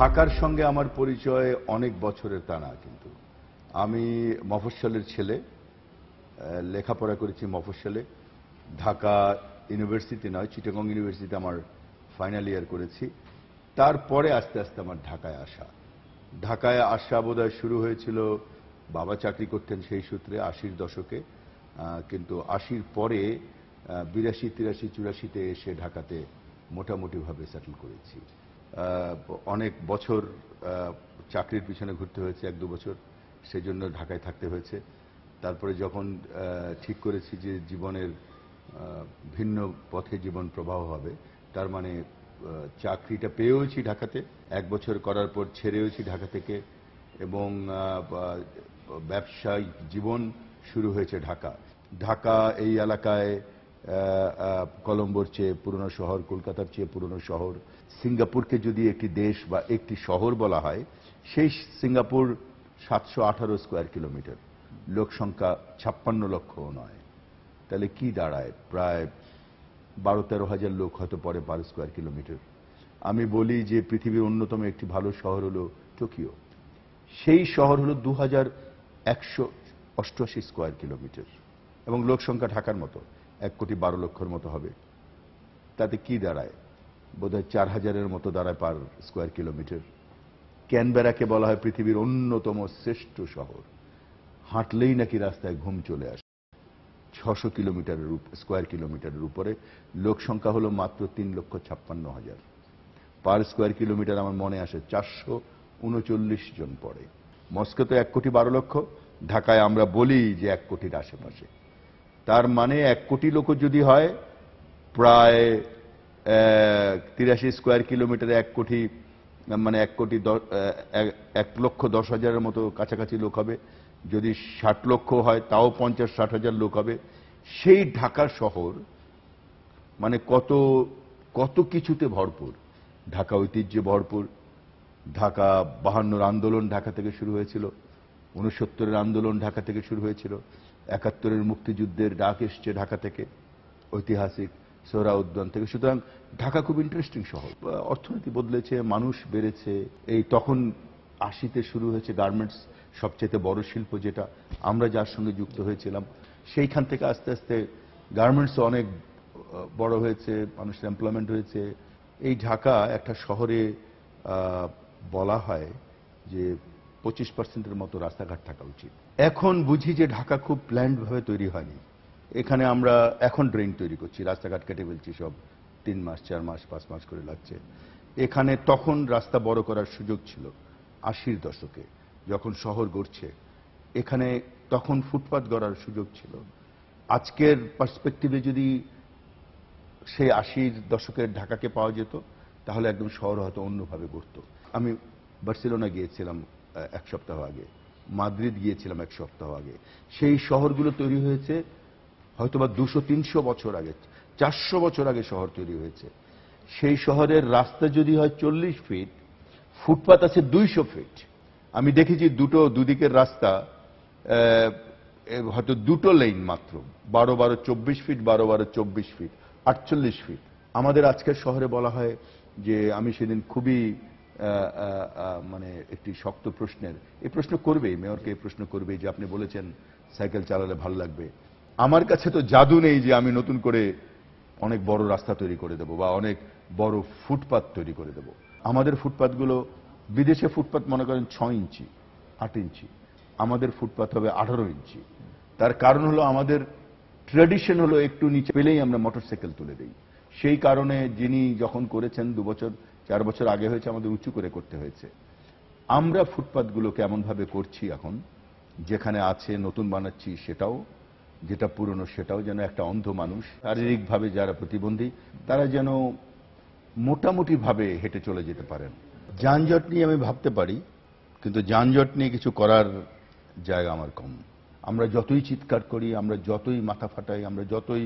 ঢাকার সঙ্গে আমার পরিচয় অনেক বছরের তা না কিন্তু আমি মফস্বলের ছেলে লেখাপড়া করেছি মফস্বলে ঢাকা ইউনিভার্সিটি নয় চিটাগং ইউনিভার্সিটি আমার ফাইনাল ইয়ার করেছি তারপরে আস্তে আস্তে আমার ঢাকায় আসা ঢাকায় আসা বোধহয় শুরু হয়েছিল বাবা চাকরি করতেন সেই সূত্রে আশির দশকে কিন্তু আশির পরে বিরাশি তিরাশি চুরাশিতে এসে ঢাকাতে মোটামুটিভাবে সেটেল করেছি অনেক বছর চাকরির পিছনে ঘুরতে হয়েছে এক দু বছর সেজন্য ঢাকায় থাকতে হয়েছে তারপরে যখন ঠিক করেছি যে জীবনের ভিন্ন পথে জীবন প্রবাহ হবে তার মানে চাকরিটা পেয়েওছি ঢাকাতে এক বছর করার পর ছেড়েওছি ঢাকা থেকে এবং ব্যবসায়িক জীবন শুরু হয়েছে ঢাকা ঢাকা এই এলাকায় কলম্বোর চেয়ে পুরনো শহর কলকাতার চেয়ে পুরনো শহর সিঙ্গাপুরকে যদি একটি দেশ বা একটি শহর বলা হয় সেই সিঙ্গাপুর সাতশো আঠারো স্কোয়ার কিলোমিটার লোক সংখ্যা ছাপ্পান্ন লক্ষও নয় তাহলে কি দাঁড়ায় প্রায় বারো তেরো হাজার লোক হয়তো পরে পার স্কোয়ার কিলোমিটার আমি বলি যে পৃথিবীর অন্যতম একটি ভালো শহর হলো টোকিও সেই শহর হল দু হাজার একশো অষ্টআশি স্কোয়ার কিলোমিটার এবং লোক সংখ্যা ঢাকার মতো এক কোটি বারো লক্ষর মতো হবে তাতে কি দাঁড়ায় বোধহয় চার হাজারের মতো দাঁড়ায় পার স্কোয়ার কিলোমিটার ক্যানবেরাকে বলা হয় পৃথিবীর অন্যতম শ্রেষ্ঠ শহর হাঁটলেই নাকি রাস্তায় ঘুম চলে আসে ছশো কিলোমিটারের স্কোয়ার কিলোমিটারের উপরে লোক সংখ্যা হল মাত্র তিন লক্ষ ছাপ্পান্ন হাজার পার স্কোয়ার কিলোমিটার আমার মনে আসে চারশো উনচল্লিশ জন পড়ে মস্কোতে এক কোটি বারো লক্ষ ঢাকায় আমরা বলি যে এক কোটির আশেপাশে তার মানে এক কোটি লোক যদি হয় প্রায় তিরাশি স্কোয়ার কিলোমিটারে এক কোটি মানে এক কোটি এক লক্ষ দশ হাজারের মতো কাছাকাছি লোক হবে যদি ষাট লক্ষ হয় তাও পঞ্চাশ ষাট হাজার লোক হবে সেই ঢাকা শহর মানে কত কত কিছুতে ভরপুর ঢাকা ঐতিহ্যে ভরপুর ঢাকা বাহান্নর আন্দোলন ঢাকা থেকে শুরু হয়েছিল উনসত্তরের আন্দোলন ঢাকা থেকে শুরু হয়েছিল একাত্তরের মুক্তিযুদ্ধের ডাক এসছে ঢাকা থেকে ঐতিহাসিক উদ্যান থেকে সুতরাং ঢাকা খুব ইন্টারেস্টিং শহর অর্থনীতি বদলেছে মানুষ বেড়েছে এই তখন আশিতে শুরু হয়েছে গার্মেন্টস সবচেয়ে বড় শিল্প যেটা আমরা যার সঙ্গে যুক্ত হয়েছিলাম সেইখান থেকে আস্তে আস্তে গার্মেন্টস অনেক বড় হয়েছে মানুষের এমপ্লয়মেন্ট হয়েছে এই ঢাকা একটা শহরে বলা হয় যে পঁচিশ পার্সেন্টের মতো রাস্তাঘাট থাকা উচিত এখন বুঝি যে ঢাকা খুব ভাবে তৈরি হয়নি এখানে আমরা এখন ড্রেন তৈরি করছি রাস্তাঘাট কেটে ফেলছি সব তিন মাস চার মাস পাঁচ মাস করে লাগছে এখানে তখন রাস্তা বড় করার সুযোগ ছিল আশির দশকে যখন শহর গড়ছে এখানে তখন ফুটপাত গড়ার সুযোগ ছিল আজকের পার্সপেক্টিভে যদি সেই আশির দশকের ঢাকাকে পাওয়া যেত তাহলে একদম শহর হয়তো অন্যভাবে গড়ত আমি বার্সেলোনা গিয়েছিলাম এক সপ্তাহ আগে মাদ্রিদ গিয়েছিলাম এক সপ্তাহ আগে সেই শহরগুলো তৈরি হয়েছে হয়তোবা দুশো তিনশো বছর আগে চারশো বছর আগে শহর তৈরি হয়েছে সেই শহরের রাস্তা যদি হয় চল্লিশ ফিট ফুটপাত আছে দুইশো ফিট আমি দেখেছি দুটো দুদিকের রাস্তা হয়তো দুটো লেন মাত্র বারো বারো চব্বিশ ফিট বারো বারো চব্বিশ ফিট আটচল্লিশ ফিট আমাদের আজকের শহরে বলা হয় যে আমি সেদিন খুবই মানে একটি শক্ত প্রশ্নের এই প্রশ্ন করবেই মেয়রকে এই প্রশ্ন করবে যে আপনি বলেছেন সাইকেল চালালে ভালো লাগবে আমার কাছে তো জাদু নেই যে আমি নতুন করে অনেক বড় রাস্তা তৈরি করে দেব বা অনেক বড় ফুটপাত তৈরি করে দেব আমাদের ফুটপাতগুলো বিদেশে ফুটপাত মনে করেন ছ ইঞ্চি আট ইঞ্চি আমাদের ফুটপাত হবে আঠারো ইঞ্চি তার কারণ হলো আমাদের ট্র্যাডিশন হলো একটু নিচে পেলেই আমরা মোটরসাইকেল তুলে দিই সেই কারণে যিনি যখন করেছেন দু বছর চার বছর আগে হয়েছে আমাদের উঁচু করে করতে হয়েছে আমরা ফুটপাতগুলোকে এমনভাবে করছি এখন যেখানে আছে নতুন বানাচ্ছি সেটাও যেটা পুরনো সেটাও যেন একটা অন্ধ মানুষ শারীরিকভাবে যারা প্রতিবন্ধী তারা যেন মোটামুটিভাবে হেঁটে চলে যেতে পারেন যানজট নিয়ে আমি ভাবতে পারি কিন্তু যানজট নিয়ে কিছু করার জায়গা আমার কম আমরা যতই চিৎকার করি আমরা যতই মাথা ফাটাই আমরা যতই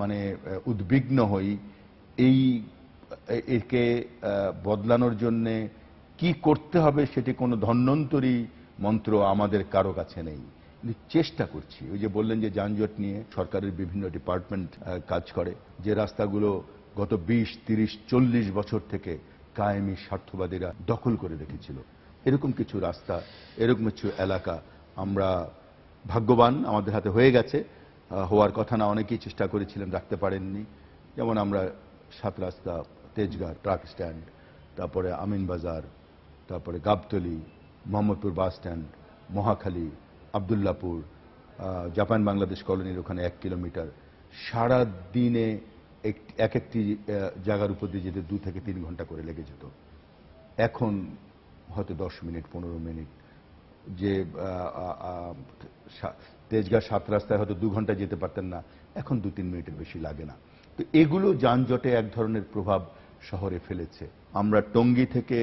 মানে উদ্বিগ্ন হই এই একে বদলানোর জন্যে কি করতে হবে সেটি কোনো ধন্যন্তরী মন্ত্র আমাদের কারো কাছে নেই চেষ্টা করছি ওই যে বললেন যে যানজট নিয়ে সরকারের বিভিন্ন ডিপার্টমেন্ট কাজ করে যে রাস্তাগুলো গত বিশ তিরিশ চল্লিশ বছর থেকে কায়েমি স্বার্থবাদীরা দখল করে রেখেছিল এরকম কিছু রাস্তা এরকম কিছু এলাকা আমরা ভাগ্যবান আমাদের হাতে হয়ে গেছে হওয়ার কথা না অনেকেই চেষ্টা করেছিলেন রাখতে পারেননি যেমন আমরা সাত রাস্তা তেজগাঁ ট্রাক স্ট্যান্ড তারপরে আমিন বাজার তারপরে Gabtoli Mohammadpur bus stand Mohakhali Abdullahpur Japan Bangladesh কলোনির ওখানে এক কিলোমিটার সারা দিনে এক একটি জায়গার উপর দিয়ে যেতে দু থেকে তিন ঘন্টা করে লেগে যেত এখন হয়তো দশ মিনিট পনেরো মিনিট যে তেজগাঁ সাত রাস্তায় হয়তো দু ঘন্টা যেতে পারতেন না এখন দু তিন মিনিটের বেশি লাগে না তো এগুলো যানজটে এক ধরনের প্রভাব শহরে ফেলেছে আমরা টঙ্গী থেকে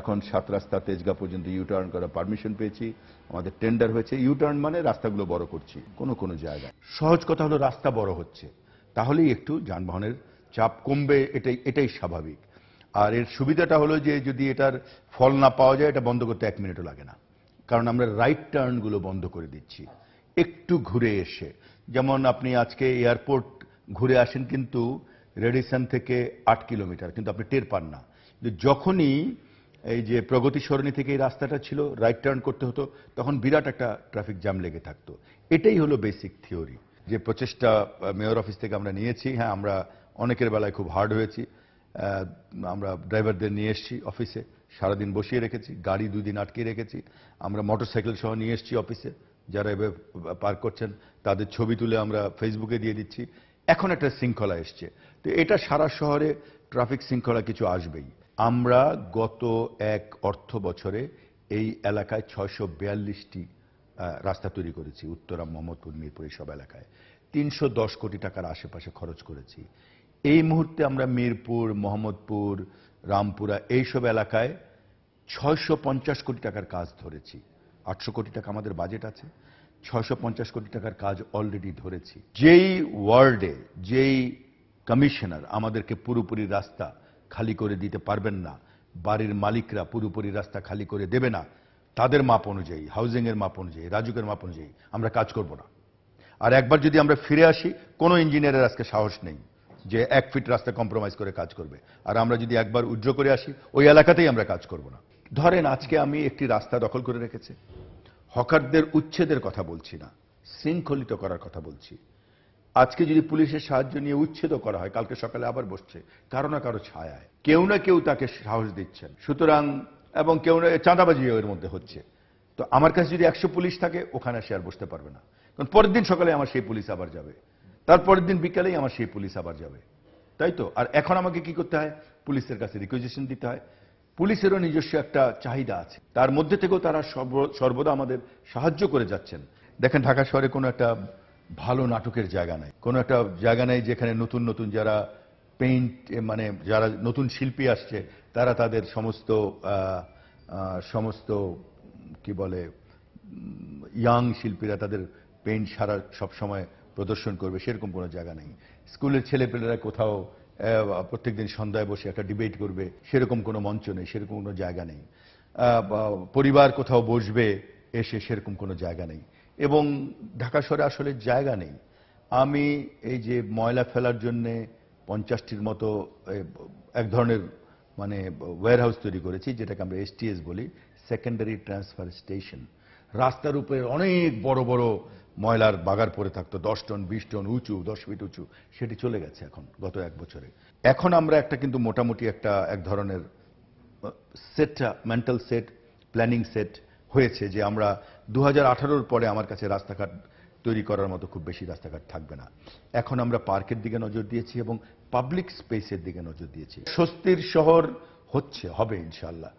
এখন সাত রাস্তা তেজগা পর্যন্ত ইউটার্ন করার পারমিশন পেয়েছি আমাদের টেন্ডার হয়েছে ইউটার্ন মানে রাস্তাগুলো বড় করছি কোনো কোনো জায়গায় সহজ কথা হলো রাস্তা বড় হচ্ছে তাহলেই একটু যানবাহনের চাপ কমবে এটাই এটাই স্বাভাবিক আর এর সুবিধাটা হলো যে যদি এটার ফল না পাওয়া যায় এটা বন্ধ করতে এক মিনিটও লাগে না কারণ আমরা রাইট টার্নগুলো বন্ধ করে দিচ্ছি একটু ঘুরে এসে যেমন আপনি আজকে এয়ারপোর্ট ঘুরে আসেন কিন্তু রেডিসন থেকে আট কিলোমিটার কিন্তু আপনি টের পান না যখনই এই যে প্রগতি সরণি থেকে এই রাস্তাটা ছিল রাইট টার্ন করতে হতো তখন বিরাট একটা ট্রাফিক জ্যাম লেগে থাকতো এটাই হলো বেসিক থিওরি যে প্রচেষ্টা মেয়র অফিস থেকে আমরা নিয়েছি হ্যাঁ আমরা অনেকের বেলায় খুব হার্ড হয়েছি আমরা ড্রাইভারদের নিয়ে এসেছি অফিসে সারাদিন বসিয়ে রেখেছি গাড়ি দুদিন আটকে রেখেছি আমরা মোটরসাইকেল সহ নিয়ে এসেছি অফিসে যারা এভাবে পার্ক করছেন তাদের ছবি তুলে আমরা ফেসবুকে দিয়ে দিচ্ছি এখন একটা শৃঙ্খলা এসছে তো এটা সারা শহরে ট্রাফিক শৃঙ্খলা কিছু আসবেই আমরা গত এক অর্থ বছরে এই এলাকায় ছয়শো বিয়াল্লিশটি রাস্তা তৈরি করেছি উত্তরা মোহাম্মদপুর মিরপুর সব এলাকায় তিনশো দশ কোটি টাকার আশেপাশে খরচ করেছি এই মুহূর্তে আমরা মিরপুর মোহাম্মদপুর রামপুরা এইসব এলাকায় ছয়শো পঞ্চাশ কোটি টাকার কাজ ধরেছি আটশো কোটি টাকা আমাদের বাজেট আছে ছয়শো কোটি টাকার কাজ অলরেডি ধরেছি যেই ওয়ার্ল্ডে যেই কমিশনার আমাদেরকে পুরোপুরি রাস্তা খালি করে দিতে পারবেন না বাড়ির মালিকরা পুরোপুরি রাস্তা খালি করে দেবে না তাদের মাপ অনুযায়ী হাউজিংয়ের মাপ অনুযায়ী রাজুকের মাপ অনুযায়ী আমরা কাজ করব না আর একবার যদি আমরা ফিরে আসি কোনো ইঞ্জিনিয়ারের আজকে সাহস নেই যে এক ফিট রাস্তা কম্প্রোমাইজ করে কাজ করবে আর আমরা যদি একবার উজ্জ্ব করে আসি ওই এলাকাতেই আমরা কাজ করব না ধরেন আজকে আমি একটি রাস্তা দখল করে রেখেছি হকারদের উচ্ছেদের কথা বলছি না শৃঙ্খলিত করার কথা বলছি আজকে যদি পুলিশের সাহায্য নিয়ে উচ্ছেদ করা হয় কালকে সকালে আবার বসছে কারো না কারো ছায়ায় কেউ না কেউ তাকে সাহস দিচ্ছেন সুতরাং এবং কেউ না চাঁদাবাজি এর মধ্যে হচ্ছে তো আমার কাছে যদি একশো পুলিশ থাকে ওখানে সে আর বসতে পারবে না কারণ পরের দিন সকালে আমার সেই পুলিশ আবার যাবে তারপরের দিন বিকালেই আমার সেই পুলিশ আবার যাবে তাই তো আর এখন আমাকে কি করতে হয় পুলিশের কাছে রিকুইজিশন দিতে হয় পুলিশেরও নিজস্ব একটা চাহিদা আছে তার মধ্যে থেকেও তারা সর্বদা আমাদের সাহায্য করে যাচ্ছেন দেখেন ঢাকা শহরে কোনো একটা ভালো নাটকের জায়গা নাই কোনো একটা জায়গা নাই যেখানে নতুন নতুন যারা পেইন্ট মানে যারা নতুন শিল্পী আসছে তারা তাদের সমস্ত সমস্ত কি বলে ইয়াং শিল্পীরা তাদের পেইন্ট সারা সব সময় প্রদর্শন করবে সেরকম কোনো জায়গা নেই স্কুলের ছেলেপেলেরা কোথাও প্রত্যেকদিন সন্ধ্যায় বসে একটা ডিবেট করবে সেরকম কোনো মঞ্চ নেই সেরকম কোনো জায়গা নেই পরিবার কোথাও বসবে এসে সেরকম কোনো জায়গা নেই এবং ঢাকা শহরে আসলে জায়গা নেই আমি এই যে ময়লা ফেলার জন্যে পঞ্চাশটির মতো এক ধরনের মানে ওয়ারহাউস তৈরি করেছি যেটাকে আমরা এসটিএস বলি সেকেন্ডারি ট্রান্সফার স্টেশন রাস্তার উপরে অনেক বড় বড় ময়লার বাগার পড়ে থাকতো দশ টন বিশ টন উঁচু দশ ফিট উঁচু সেটি চলে গেছে এখন গত এক বছরে এখন আমরা একটা কিন্তু মোটামুটি একটা এক ধরনের সেটটা মেন্টাল সেট প্ল্যানিং সেট হয়েছে যে আমরা দু হাজার পরে আমার কাছে রাস্তাঘাট তৈরি করার মতো খুব বেশি রাস্তাঘাট থাকবে না এখন আমরা পার্কের দিকে নজর দিয়েছি এবং পাবলিক স্পেসের দিকে নজর দিয়েছি স্বস্তির শহর হচ্ছে হবে ইনশাল্লাহ